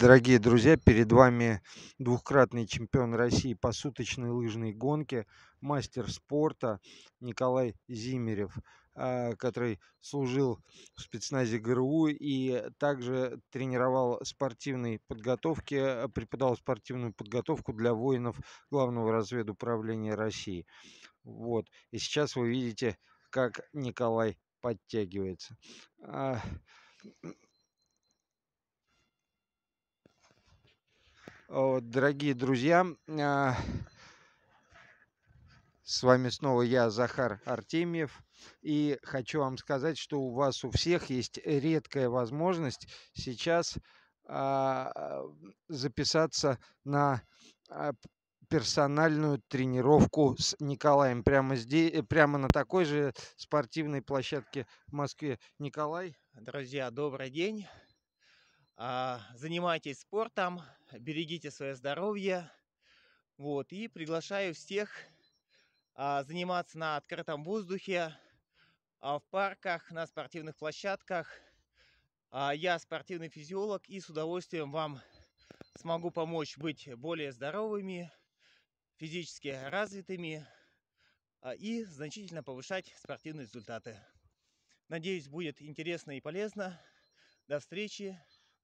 Дорогие друзья, перед вами двухкратный чемпион России по суточной лыжной гонке, мастер спорта Николай Зимерев, а, который служил в спецназе ГРУ и также тренировал спортивной подготовки, а, преподавал спортивную подготовку для воинов Главного разведуправления России. Вот. И сейчас вы видите, как Николай подтягивается а, Дорогие друзья, а, с вами снова я, Захар Артемьев. И хочу вам сказать, что у вас у всех есть редкая возможность сейчас а, записаться на а, персональную тренировку с Николаем прямо здесь, э, прямо на такой же спортивной площадке в Москве. Николай. Друзья, добрый день. А, занимайтесь спортом, берегите свое здоровье. Вот, и приглашаю всех а, заниматься на открытом воздухе, а, в парках, на спортивных площадках. Я спортивный физиолог и с удовольствием вам смогу помочь быть более здоровыми, физически развитыми и значительно повышать спортивные результаты. Надеюсь, будет интересно и полезно. До встречи!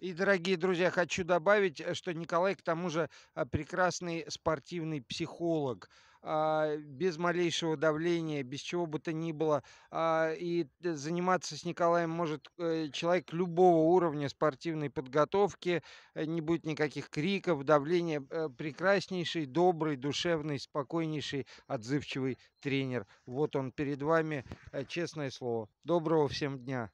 И, дорогие друзья, хочу добавить, э, что Николай, к тому же, а, прекрасный спортивный психолог а, без малейшего давления, без чего бы то ни было. А, и заниматься с Николаем может э, человек любого уровня спортивной подготовки, э, не будет никаких криков, давления. Прекраснейший, добрый, душевный, спокойнейший, отзывчивый тренер. Вот он перед вами, честное слово. Доброго всем дня!